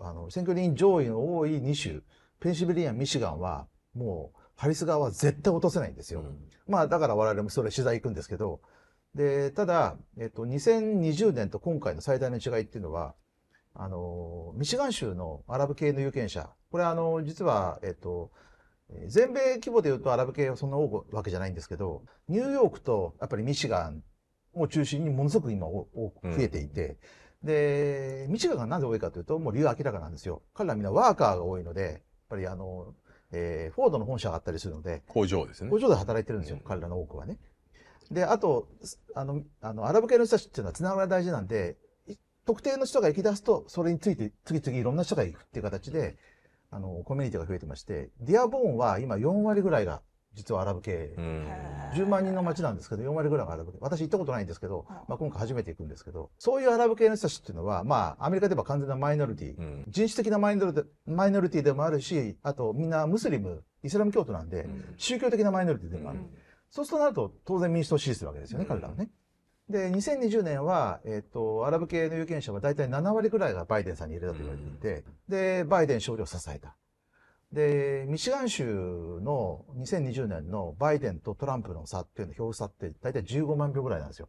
あの選挙人上位の多い2州ペンシルベリアミシガンはもうハリス側は絶対落とせないんですよ、うん、まあだから我々もそれ取材行くんですけどでただ、えっと、2020年と今回の最大の違いっていうのはあのミシガン州のアラブ系の有権者これあの実は、えっと、全米規模でいうとアラブ系はそんな多いわけじゃないんですけどニューヨークとやっぱりミシガンを中心にものすごく今多く増えていて、うんで、ミガンがなぜ多いかというと、もう理由は明らかなんですよ。彼らみんなワーカーが多いので、やっぱりあの、えー、フォードの本社があったりするので、工場ですね。工場で働いてるんですよ、うん、彼らの多くはね。で、あと、あの、あのアラブ系の人たちっていうのは繋がり大事なんで、特定の人が行き出すと、それについて次々いろんな人が行くっていう形で、あの、コミュニティが増えてまして、ディアボーンは今4割ぐらいが実はアラブ系、うん、10万人の街なんですけど4割ぐらいがアラブ系私行ったことないんですけど、まあ、今回初めて行くんですけどそういうアラブ系の人たちっていうのは、まあ、アメリカでは完全なマイノリティ、うん、人種的なマイノリティマイノリティでもあるしあとみんなムスリムイスラム教徒なんで、うん、宗教的なマイノリティでもある、うん、そうするとなると当然民主党を支持するわけですよね、彼らはね。で、2020年は、えっ、ー、と、アラブ系の有権者は大体7割ぐらいがバイデンさんに入れたと言われていて、で、バイデン勝利を支えた。で、ミシガン州の2020年のバイデンとトランプの差っていうの、票差って大体15万票ぐらいなんですよ。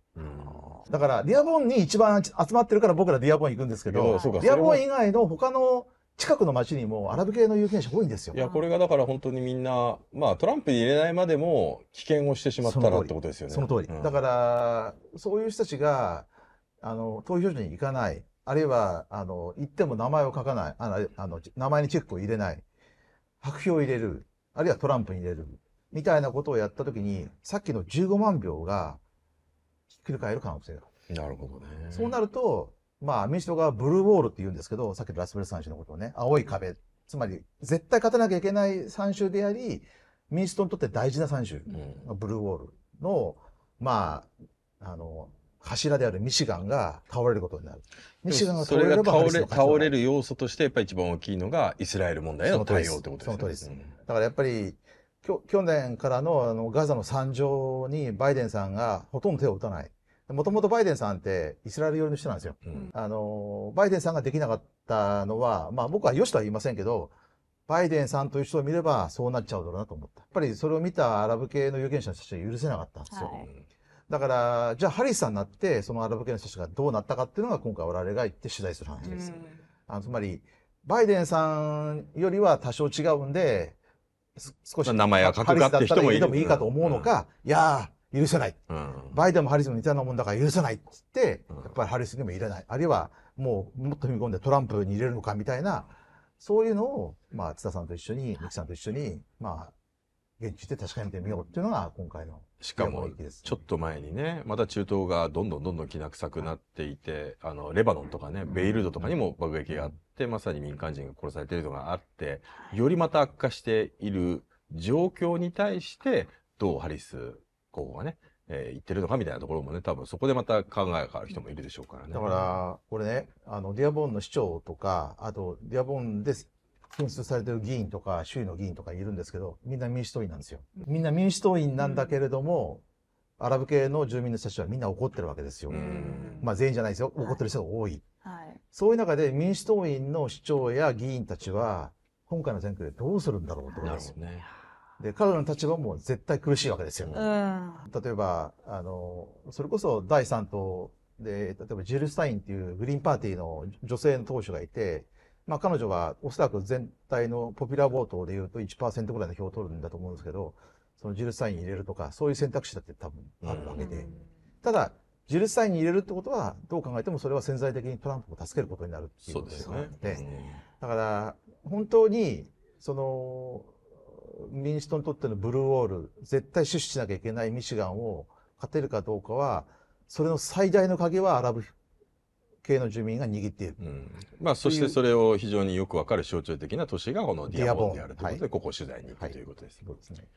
だから、ディアボンに一番集まってるから僕らディアボン行くんですけど、ディアボン以外の他の近くの町にもアラブ系の有権者多いんですよ。いや、これがだから本当にみんな、まあトランプに入れないまでも危険をしてしまったらってことですよね。その通り。うん、だから、そういう人たちが、あの、投票所に行かない。あるいは、あの、行っても名前を書かない。あの、あの名前にチェックを入れない。白票を入れる、あるいはトランプに入れる、みたいなことをやったときに、さっきの15万票がひっくり返る可能性がある。なるほどね。そうなると、まあ民主党がブルーウォールって言うんですけど、さっきのラスベルス3州のことをね、青い壁、つまり絶対勝たなきゃいけない3州であり、民主党にとって大事な3州、うん、ブルーウォールの、まあ、あの、柱であるミシガンが倒れることになる。ミシガンが倒れれば倒れ倒れる要素としてやっぱり一番大きいのがイスラエル問題の対応ってことですね。だからやっぱり去年からのあのガザの惨状にバイデンさんがほとんど手を打たない。もともとバイデンさんってイスラエル寄りの人なんですよ。うん、あの、バイデンさんができなかったのは、まあ僕は良しとは言いませんけど、バイデンさんという人を見ればそうなっちゃうだろうなと思った。やっぱりそれを見たアラブ系の有権者たちは許せなかったんですよ。はいだから、じゃあハリスさんになって、そのアラブ系の人たちがどうなったかっていうのが今回我々が行って取材する話です。あのつまり、バイデンさんよりは多少違うんで、少し名前は書くかって人もいいもいいかと思うのか、うん、いや許せない、うん、バイデンもハリスも似たようなもんだから許せないっつって、やっぱりハリスにも入れない。あるいは、もうもっと踏み込んでトランプに入れるのかみたいな、そういうのを、まあ、津田さんと一緒に、三木さんと一緒に、まあ、現地で確かめてみようっていうのが今回の、しかも、ちょっと前にね、また中東がどんどんどんどんきな臭くなっていて、あの、レバノンとかね、ベイルドとかにも爆撃があって、まさに民間人が殺されているのがあって、よりまた悪化している状況に対して、どうハリス候補がね、えー、言ってるのかみたいなところもね、多分そこでまた考えが変わる人もいるでしょうからね。だから、これね、あの、ディアボンの市長とか、あと、ディアボンです。選出されてる議員とか、周囲の議員とかいるんですけど、みんな民主党員なんですよ。みんな民主党員なんだけれども、アラブ系の住民の人たちはみんな怒ってるわけですよ。まあ全員じゃないですよ。怒ってる人が多い。はい、そういう中で民主党員の市長や議員たちは、今回の選挙でどうするんだろうってことですよ。ね。で、彼らの立場も絶対苦しいわけですよ。ね。例えば、あの、それこそ第3党で、例えばジルスタインっていうグリーンパーティーの女性の党首がいて、まあ、彼女はおそらく全体のポピュラーボートでいうと1%ぐらいの票を取るんだと思うんですけど、そのジルサイン入れるとか、そういう選択肢だって多分あるわけで。ただ、ジルサインに入れるってことは、どう考えてもそれは潜在的にトランプを助けることになるっていうことですね。だから、本当に、その、民主党にとってのブルーウォール、絶対出資しなきゃいけないミシガンを勝てるかどうかは、それの最大の鍵はアラブ系の住民が握っている、うんまあ、そしてそれを非常によくわかる象徴的な都市がこのディアボンであるということで、はい、ここを取材に行くということです。はい、そうですね